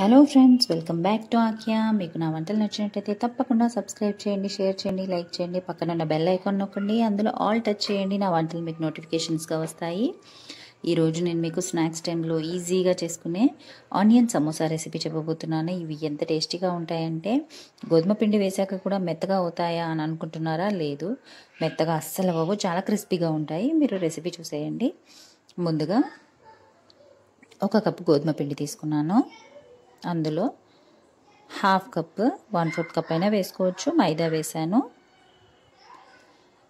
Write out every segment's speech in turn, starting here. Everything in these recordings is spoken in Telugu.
hello friends welcome back to ఆక్యా మీకు నా వంటలు నచ్చినట్టయితే తప్పకుండా సబ్స్క్రైబ్ చేయండి షేర్ చేయండి లైక్ చేయండి పక్కన ఉన్న బెల్ ఐకాన్ నొక్కండి అందులో ఆల్ టచ్ చేయండి నా వంటలు మీకు నోటిఫికేషన్స్గా వస్తాయి ఈరోజు నేను మీకు స్నాక్స్ టైంలో ఈజీగా చేసుకునే ఆనియన్ సమోసా రెసిపీ చెప్పబోతున్నాను ఇవి ఎంత టేస్టీగా ఉంటాయంటే గోధుమ పిండి వేశాక కూడా మెత్తగా అవుతాయా అని అనుకుంటున్నారా లేదు మెత్తగా అస్సలు అవ్వవు చాలా క్రిస్పీగా ఉంటాయి మీరు రెసిపీ చూసేయండి ముందుగా ఒక కప్పు గోధుమ పిండి తీసుకున్నాను అందులో half cup one fourth cup అయినా వేసుకోవచ్చు మైదా వేశాను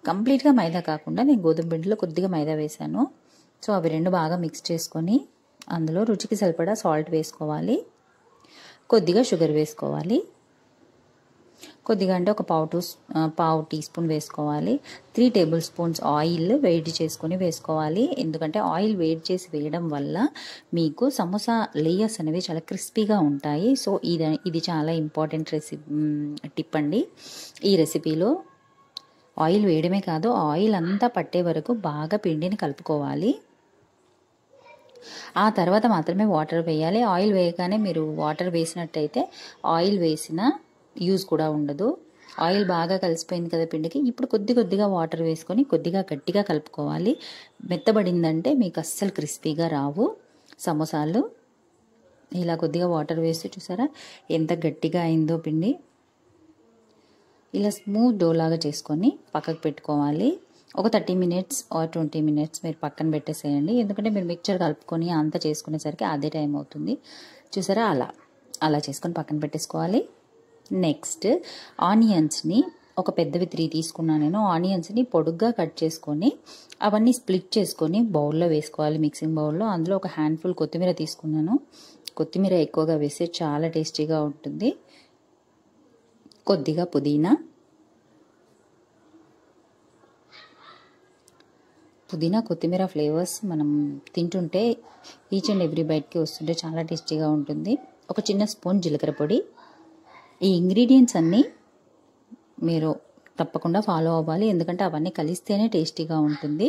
కంప్లీట్గా మైదా కాకుండా నేను గోధుమ పిండిలో కొద్దిగా మైదా వేశాను సో అవి రెండు బాగా మిక్స్ చేసుకొని అందులో రుచికి సరిపడా సాల్ట్ వేసుకోవాలి కొద్దిగా షుగర్ వేసుకోవాలి కొద్దిగా అంటే ఒక పావు టూ పావు టీ స్పూన్ వేసుకోవాలి త్రీ టేబుల్ స్పూన్స్ ఆయిల్ వేడి చేసుకొని వేసుకోవాలి ఎందుకంటే ఆయిల్ వేడి చేసి వేయడం వల్ల మీకు సమోసా లేయర్స్ అనేవి చాలా క్రిస్పీగా ఉంటాయి సో ఇది ఇది చాలా ఇంపార్టెంట్ రెసిపీ టిప్ అండి ఈ రెసిపీలో ఆయిల్ వేయడమే కాదు ఆయిల్ అంతా పట్టే వరకు బాగా పిండిని కలుపుకోవాలి ఆ తర్వాత మాత్రమే వాటర్ వేయాలి ఆయిల్ వేయగానే మీరు వాటర్ వేసినట్టయితే ఆయిల్ వేసిన యూజ్ కూడా ఉండదు ఆయిల్ బాగా కలిసిపోయింది కదా పిండికి ఇప్పుడు కొద్ది కొద్దిగా వాటర్ వేసుకొని కొద్దిగా గట్టిగా కలుపుకోవాలి మెత్తబడిందంటే మీకు అస్సలు క్రిస్పీగా రావు సమోసాలు ఇలా కొద్దిగా వాటర్ వేసి చూసారా ఎంత గట్టిగా అయిందో పిండి ఇలా స్మూత్ డోలాగా చేసుకొని పక్కకు పెట్టుకోవాలి ఒక thirty minutes or twenty minutes మీరు పక్కన పెట్టేసేయండి ఎందుకంటే మీరు మిక్చర్ కలుపుకొని అంతా చేసుకునేసరికి అదే టైం అవుతుంది చూసారా అలా అలా చేసుకొని పక్కన పెట్టేసుకోవాలి నెక్స్ట్ ఆనియన్స్ని ఒక పెద్దవి త్రీ తీసుకున్నాను నేను ఆనియన్స్ని పొడుగ్గా కట్ చేసుకొని అవన్నీ స్ప్లిట్ చేసుకొని బౌల్లో వేసుకోవాలి మిక్సింగ్ బౌల్లో అందులో ఒక హ్యాండ్ఫుల్ కొత్తిమీర తీసుకున్నాను కొత్తిమీర ఎక్కువగా వేస్తే చాలా టేస్టీగా ఉంటుంది కొద్దిగా పుదీనా పుదీనా కొత్తిమీర ఫ్లేవర్స్ మనం తింటుంటే ఈచ్ అండ్ ఎవ్రీ బైట్కి వస్తుంటే చాలా టేస్టీగా ఉంటుంది ఒక చిన్న స్పూన్ జీలకర్ర పొడి ఈ ఇంగ్రీడియంట్స్ అన్నీ మీరు తప్పకుండా ఫాలో అవ్వాలి ఎందుకంటే అవన్నీ కలిస్తేనే టేస్టీగా ఉంటుంది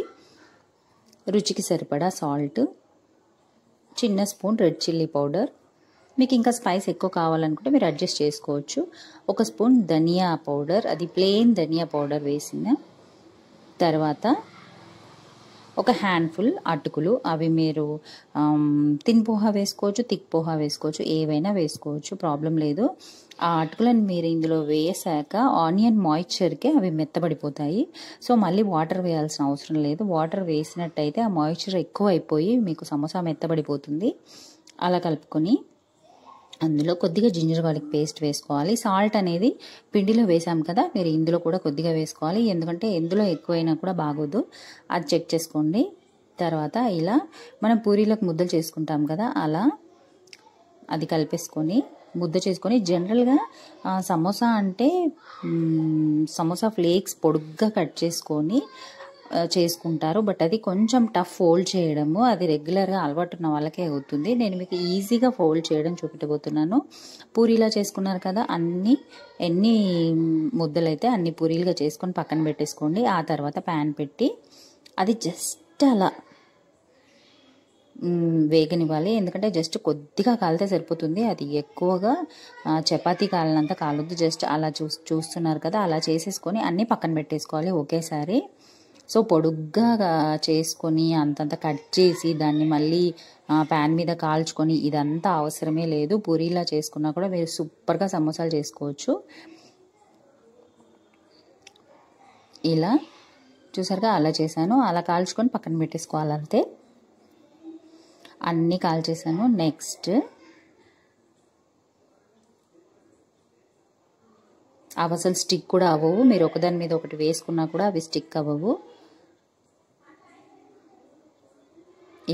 రుచికి సరిపడా సాల్ట్ చిన్న స్పూన్ రెడ్ చిల్లీ పౌడర్ మీకు ఇంకా స్పైస్ ఎక్కువ కావాలనుకుంటే మీరు అడ్జస్ట్ చేసుకోవచ్చు ఒక స్పూన్ ధనియా పౌడర్ అది ప్లెయిన్ ధనియా పౌడర్ వేసిన తర్వాత ఒక హ్యాండ్ఫుల్ అటుకులు అవి మీరు తిన్ పోహ వేసుకోవచ్చు తిక్ పోహ వేసుకోవచ్చు ఏవైనా వేసుకోవచ్చు ప్రాబ్లం లేదు ఆ అటుకులను మీరు ఇందులో వేసాక ఆనియన్ మాయిశ్చర్కి అవి మెత్తబడిపోతాయి సో మళ్ళీ వాటర్ వేయాల్సిన అవసరం లేదు వాటర్ వేసినట్టయితే ఆ మాయిశ్చర్ ఎక్కువ అయిపోయి మీకు సమోసా మెత్తబడిపోతుంది అలా కలుపుకొని అందులో కొద్దిగా జింజర్ గార్లిక్ పేస్ట్ వేసుకోవాలి సాల్ట్ అనేది పిండిలో వేసాం కదా మీరు ఇందులో కూడా కొద్దిగా వేసుకోవాలి ఎందుకంటే ఎందులో ఎక్కువైనా కూడా బాగోదు అది చెక్ చేసుకోండి తర్వాత ఇలా మనం పూరీలకు ముద్దలు చేసుకుంటాం కదా అలా అది కలిపేసుకొని ముద్ద చేసుకొని జనరల్గా సమోసా అంటే సమోసా ఫ్లేక్స్ పొడుగ్గా కట్ చేసుకొని చేసుకుంటారు బట్ అది కొంచెం టఫ్ ఫోల్డ్ చేయడము అది రెగ్యులర్గా అలవాటు ఉన్న వాళ్ళకే అవుతుంది నేను మీకు ఈజీగా ఫోల్డ్ చేయడం చూపెట్టబోతున్నాను పూరీలా చేసుకున్నారు కదా అన్ని ఎన్ని ముద్దలైతే అన్ని పూరీలుగా చేసుకొని పక్కన పెట్టేసుకోండి ఆ తర్వాత ప్యాన్ పెట్టి అది జస్ట్ అలా వేగనివ్వాలి ఎందుకంటే జస్ట్ కొద్దిగా కాలితే సరిపోతుంది అది ఎక్కువగా చపాతీ కాలనంత కాలొద్దు జస్ట్ అలా చూ చూస్తున్నారు కదా అలా చేసేసుకొని అన్నీ పక్కన పెట్టేసుకోవాలి ఒకేసారి సో పొడుగ్గా చేసుకొని అంతంత కట్ చేసి దాన్ని మళ్ళీ ప్యాన్ మీద కాల్చుకొని ఇదంతా అవసరమే లేదు పూరీలా చేసుకున్నా కూడా మీరు సూపర్గా సమోసాలు చేసుకోవచ్చు ఇలా చూసారుగా అలా చేశాను అలా కాల్చుకొని పక్కన పెట్టేసుకోవాలంతే అన్నీ కాల్చేసాను నెక్స్ట్ అవి అసలు స్టిక్ కూడా అవ్వవు మీరు ఒకదాని మీద ఒకటి వేసుకున్నా కూడా అవి స్టిక్ అవ్వవు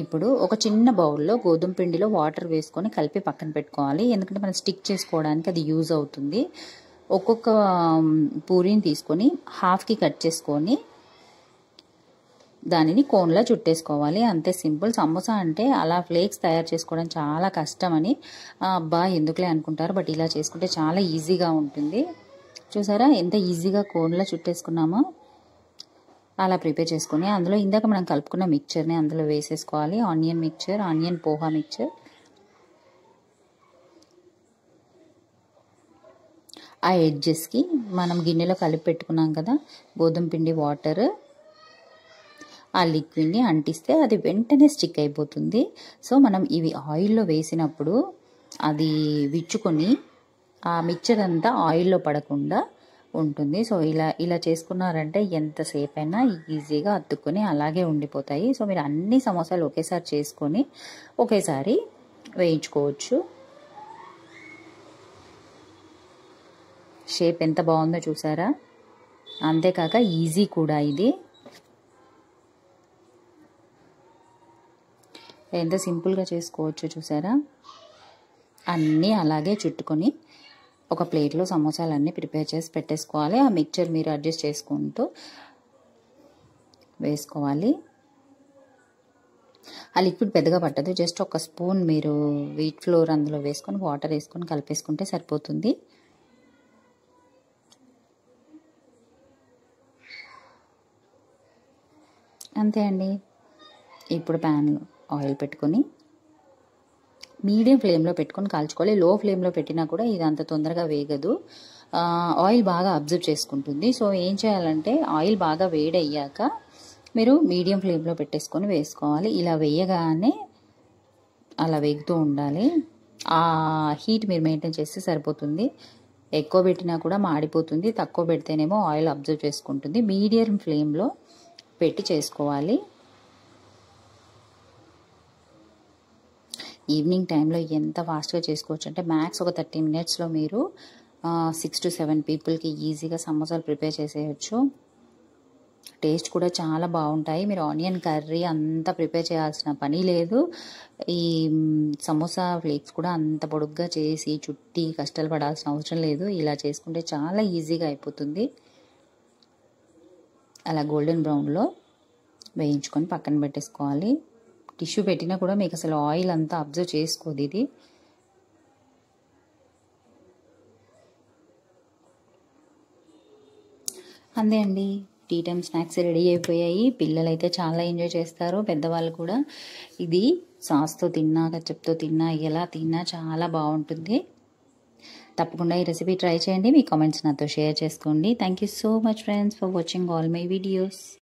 ఇప్పుడు ఒక చిన్న బౌల్లో గోధుమ పిండిలో వాటర్ వేసుకొని కలిపి పక్కన పెట్టుకోవాలి ఎందుకంటే మనం స్టిక్ చేసుకోవడానికి అది యూజ్ అవుతుంది ఒక్కొక్క పూరిని తీసుకొని హాఫ్కి కట్ చేసుకొని దానిని కోన్లా చుట్టేసుకోవాలి అంతే సింపుల్ సమోసా అంటే అలా ఫ్లేక్స్ తయారు చేసుకోవడం చాలా కష్టమని అబ్బా ఎందుకులే అనుకుంటారు బట్ ఇలా చేసుకుంటే చాలా ఈజీగా ఉంటుంది చూసారా ఎంత ఈజీగా కోన్లా చుట్టేసుకున్నామో అలా ప్రిపేర్ చేసుకొని అందులో ఇందాక మనం కలుపుకున్న మిక్చర్ని అందులో వేసేసుకోవాలి onion mixture onion poha mixture ఆ ఎడ్జెస్కి మనం గిన్నెలో కలిపి పెట్టుకున్నాం కదా గోధుమ పిండి వాటర్ ఆ లిక్విడ్ని అంటిస్తే అది వెంటనే స్టిక్ అయిపోతుంది సో మనం ఇవి ఆయిల్లో వేసినప్పుడు అది విచ్చుకొని ఆ మిక్చర్ అంతా ఆయిల్లో పడకుండా ఉంటుంది సో ఇలా ఇలా చేసుకున్నారంటే ఎంతసేపు అయినా ఈజీగా అతుక్కుని అలాగే ఉండిపోతాయి సో మీరు అన్ని సమోసాలు ఒకేసారి చేసుకొని ఒకేసారి వేయించుకోవచ్చు షేప్ ఎంత బాగుందో చూసారా అంతేకాక ఈజీ కూడా ఇది ఎంత సింపుల్గా చేసుకోవచ్చు చూసారా అన్నీ అలాగే చుట్టుకొని ఒక ప్లేట్లో సమోసాలన్నీ ప్రిపేర్ చేసి పెట్టేసుకోవాలి ఆ మిక్చర్ మీరు అడ్జస్ట్ చేసుకుంటూ వేసుకోవాలి ఆ లిక్విడ్ పెద్దగా పట్టదు జస్ట్ ఒక స్పూన్ మీరు వీట్ ఫ్లోర్ అందులో వేసుకొని వాటర్ వేసుకొని కలిపేసుకుంటే సరిపోతుంది అంతే అండి ఇప్పుడు ప్యాన్ ఆయిల్ పెట్టుకొని మీడియం ఫ్లేమ్లో పెట్టుకొని కాల్చుకోవాలి లో ఫ్లేమ్లో పెట్టినా కూడా ఇది అంత తొందరగా వేగదు ఆయిల్ బాగా అబ్జర్వ్ చేసుకుంటుంది సో ఏం చేయాలంటే ఆయిల్ బాగా వేడయ్యాక మీరు మీడియం ఫ్లేమ్లో పెట్టేసుకొని వేసుకోవాలి ఇలా వేయగానే అలా వేగుతూ ఉండాలి ఆ హీట్ మీరు మెయింటైన్ చేస్తే సరిపోతుంది ఎక్కువ పెట్టినా కూడా మాడిపోతుంది తక్కువ పెడితేనేమో ఆయిల్ అబ్జర్వ్ చేసుకుంటుంది మీడియం ఫ్లేమ్లో పెట్టి చేసుకోవాలి ఈవినింగ్ టైంలో ఎంత ఫాస్ట్గా చేసుకోవచ్చు అంటే మ్యాక్స్ ఒక థర్టీ మినిట్స్లో మీరు సిక్స్ టు సెవెన్ పీపుల్కి ఈజీగా సమోసాలు ప్రిపేర్ చేసేయచ్చు టేస్ట్ కూడా చాలా బాగుంటాయి మీరు ఆనియన్ కర్రీ అంతా ప్రిపేర్ చేయాల్సిన పని లేదు ఈ సమోసా ఫ్లేక్స్ కూడా అంత పొడుగ్గా చేసి చుట్టి కష్టాలు పడాల్సిన అవసరం లేదు ఇలా చేసుకుంటే చాలా ఈజీగా అయిపోతుంది అలా గోల్డెన్ బ్రౌన్లో వేయించుకొని పక్కన పెట్టేసుకోవాలి టిష్యూ పెట్టినా కూడా మీకు అసలు ఆయిల్ అంతా అబ్జర్వ్ చేసుకోదు ఇది అంతే అండి టీ టైమ్ స్నాక్స్ రెడీ అయిపోయాయి పిల్లలు అయితే చాలా ఎంజాయ్ చేస్తారు పెద్దవాళ్ళు కూడా ఇది సాస్తో తిన్నా కచ్చప్తో తిన్నా ఎలా తిన్నా చాలా బాగుంటుంది తప్పకుండా ఈ రెసిపీ ట్రై చేయండి మీ కామెంట్స్ నాతో షేర్ చేసుకోండి thank you so much friends for watching all my videos